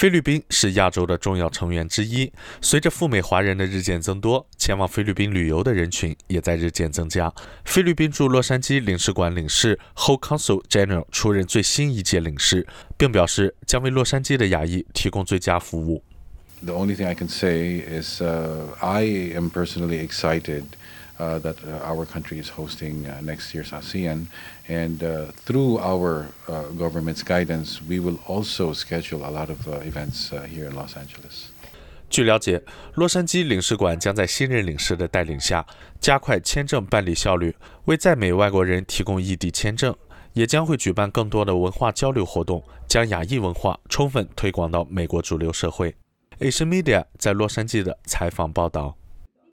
菲律宾是亚洲的重要成员之一。随着赴美华人的日渐增多，前往菲律宾旅游的人群也在日渐增加。菲律宾驻洛杉矶领事馆领事 Ho Consul General 出任最新一届领事，并表示将为洛杉矶的亚裔提供最佳服务。the thing excited that country hosting next through uh, uh, personally year's ASEAN. only our can And say I is I is am uh, 据了解，洛杉矶领事馆将在新任领事的带领下，加快签证办理效率，为在美外国人提供异地签证，也将会举办更多的文化交流活动，将亚裔文化充分推广到美国主流社会。Asian Media 在洛杉矶的采访报道。